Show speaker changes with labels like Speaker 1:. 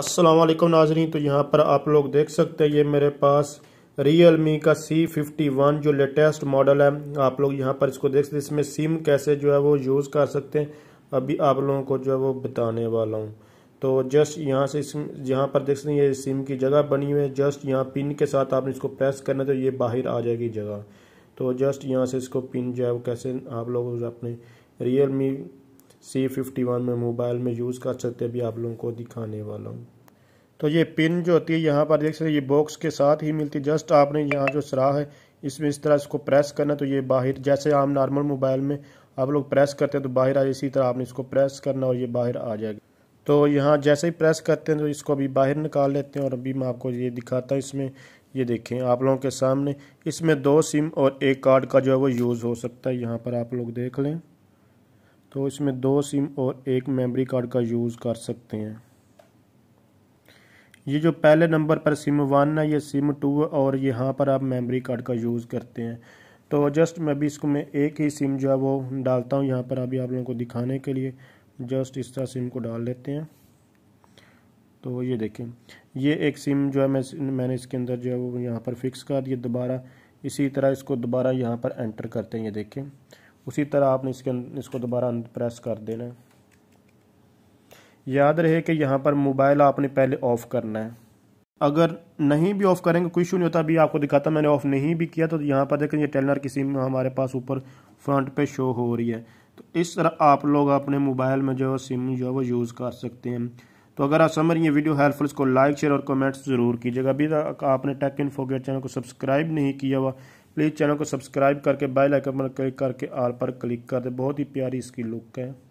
Speaker 1: असलम नाजरीन तो यहाँ पर आप लोग देख सकते हैं ये मेरे पास रियल मी का सी फिफ्टी वन जो लेटेस्ट मॉडल है आप लोग यहाँ पर इसको देख सकते हैं इसमें सिम कैसे जो है वो यूज़ कर सकते हैं अभी आप लोगों को जो है वो बताने वाला हूँ तो जस्ट यहाँ से इस यहाँ पर देख सकते हैं ये सिम की जगह बनी हुई है जस्ट यहाँ पिन के साथ आपने इसको प्रेस करना तो ये बाहर आ जाएगी जगह तो जस्ट यहाँ से इसको पिन जो है वो कैसे आप लोग अपने Realme C fifty one में मोबाइल में यूज़ कर सकते हैं अभी आप लोगों को दिखाने वाला हूँ तो ये पिन जो होती है यहाँ पर देख सकते ये बॉक्स के साथ ही मिलती है जस्ट आपने यहाँ जो सराह है इसमें इस तरह इसको प्रेस करना तो ये बाहर जैसे आम नॉर्मल मोबाइल में आप लोग प्रेस करते हैं तो बाहर आ जाए इसी तरह आपने इसको प्रेस करना और ये बाहर आ जाएगा तो यहाँ जैसे ही प्रेस करते हैं तो इसको अभी बाहर निकाल लेते हैं और अभी मैं आपको ये दिखाता हूँ इसमें ये देखें आप लोगों के सामने इसमें दो सिम और एक कार्ड का जो है वो यूज़ हो सकता है यहाँ पर आप लोग देख लें तो इसमें दो सिम और एक मेमोरी कार्ड का यूज़ कर सकते हैं ये जो पहले नंबर पर सिम वन है ये सिम टू है और यहाँ पर आप मेमोरी कार्ड का यूज़ करते हैं तो जस्ट मैं भी इसको मैं एक ही सिम जो है वो डालता हूँ यहाँ पर अभी आप लोगों को दिखाने के लिए जस्ट इस तरह सिम को डाल लेते हैं तो ये देखें ये एक सिम जो है मैं मैंने इसके अंदर जो है वो यहाँ पर फिक्स कर दिया दोबारा इसी तरह इसको दोबारा यहाँ पर एंटर करते हैं ये देखें उसी तरह आपने इसके अं-, इसको दोबारा प्रेस कर देना है याद रहे कि यहाँ पर मोबाइल आपने पहले ऑफ़ करना है अगर नहीं भी ऑफ़ करेंगे कोई इशू नहीं होता अभी आपको दिखाता मैंने ऑफ़ नहीं भी किया तो यहाँ पर देखें ये टेलर की सिम हमारे पास ऊपर फ्रंट पे शो हो रही है तो इस तरह आप लोग अपने मोबाइल में जो है सिम जो है वो यूज़ कर सकते हैं तो अगर आप समझ ये वीडियो हेल्पफुल इसको लाइक शेयर और कमेंट्स ज़रूर कीजिएगा अभी तक आपने टेक इन फोगेट चैनल को सब्सक्राइब नहीं किया हुआ प्लीज़ चैनल को सब्सक्राइब करके बेल आइकन पर क्लिक करके आल पर क्लिक कर दे बहुत ही प्यारी इसकी लुक है